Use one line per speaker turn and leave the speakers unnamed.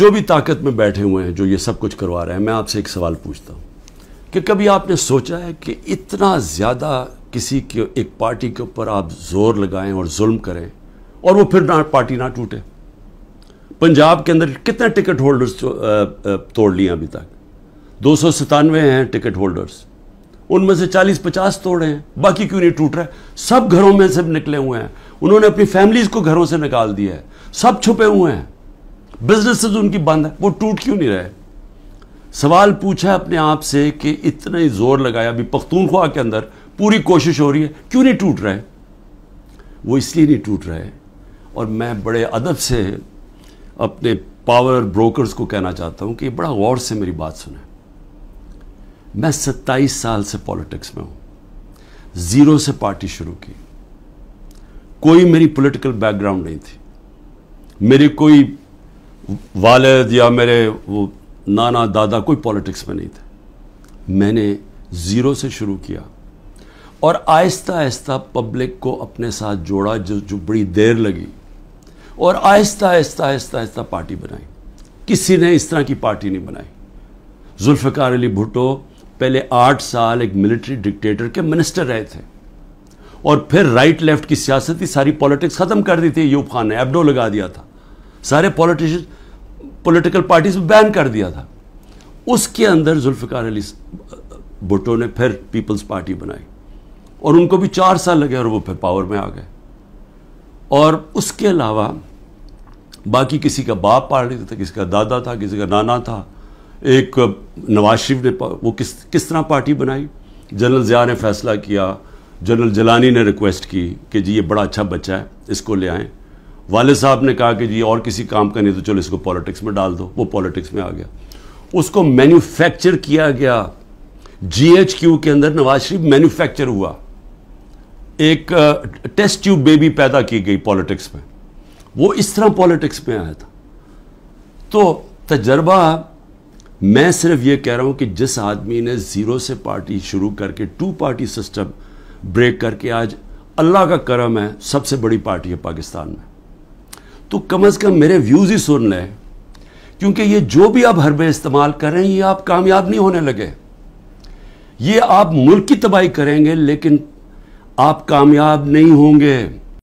जो भी ताकत में बैठे हुए हैं जो ये सब कुछ करवा रहे हैं मैं आपसे एक सवाल पूछता हूँ कि कभी आपने सोचा है कि इतना ज़्यादा किसी के एक पार्टी के ऊपर आप जोर लगाएं और जुल्म करें और वो फिर ना पार्टी ना टूटे पंजाब के अंदर कितने टिकट होल्डर्स तोड़ लिए अभी तक दो सौ सतानवे हैं टिकट होल्डर्स उनमें से चालीस पचास तोड़े हैं बाकी क्यों नहीं टूट रहे सब घरों में से निकले हुए हैं उन्होंने अपनी फैमिलीज़ को घरों से निकाल दिया है सब छुपे हुए हैं बिजनेसेस तो उनकी बंद है वो टूट क्यों नहीं रहे सवाल पूछा अपने आप से कि इतने जोर लगाया अभी पख्तूनख्वा के अंदर पूरी कोशिश हो रही है क्यों नहीं टूट रहे वो इसलिए नहीं टूट रहे और मैं बड़े अदब से अपने पावर ब्रोकर्स को कहना चाहता हूं कि बड़ा गौर से मेरी बात सुने मैं 27 साल से पॉलिटिक्स में हूं ज़ीरो से पार्टी शुरू की कोई मेरी पॉलिटिकल बैकग्राउंड नहीं थी मेरी कोई वालद या मेरे वो नाना दादा कोई पॉलिटिक्स में नहीं थे मैंने ज़ीरो से शुरू किया और आहिस्ता आहिस्ता पब्लिक को अपने साथ जोड़ा जो जो बड़ी देर लगी और आहिस्ता आहिस्ता आहिस्ता आहिस्ता पार्टी बनाई किसी ने इस तरह की पार्टी नहीं बनाई जुल्फार अली भुट्टो पहले आठ साल एक मिलिट्री डिक्टेटर के मिनिस्टर रहे थे और फिर राइट लेफ्ट की सियासत ही सारी पॉलिटिक्स ख़त्म कर दी थी यूब खान ने एबडो लगा दिया था सारे पॉलिटिशियन पॉलिटिकल पार्टीज में बैन कर दिया था उसके अंदर जुल्फ़िकार अली भुटो ने फिर पीपल्स पार्टी बनाई और उनको भी चार साल लगे और वो फिर पावर में आ गए और उसके अलावा बाकी किसी का बाप पार्टी था किसी का दादा था किसी का नाना था एक नवाज शरीफ ने वो किस किस तरह पार्टी बनाई जनरल ज़िया ने फैसला किया जनरल जलानी ने रिक्वेस्ट की कि जी ये बड़ा अच्छा बच्चा है इसको ले आएँ वाले साहब ने कहा कि जी और किसी काम का नहीं तो चलो इसको पॉलिटिक्स में डाल दो वो पॉलिटिक्स में आ गया उसको मैन्युफैक्चर किया गया जीएचक्यू के अंदर नवाज शरीफ मैन्युफैक्चर हुआ एक टेस्ट ट्यूब बेबी पैदा की गई पॉलिटिक्स में वो इस तरह पॉलिटिक्स में आया था तो तजर्बा मैं सिर्फ ये कह रहा हूं कि जिस आदमी ने ज़ीरो से पार्टी शुरू करके टू पार्टी सिस्टम ब्रेक करके आज अल्लाह का करम है सबसे बड़ी पार्टी है पाकिस्तान में तो कम अज़ कम मेरे व्यूज़ ही सुन लें क्योंकि ये जो भी आप हरबे इस्तेमाल कर रहे हैं ये आप कामयाब नहीं होने लगे ये आप मुल्क की तबाही करेंगे लेकिन आप कामयाब नहीं होंगे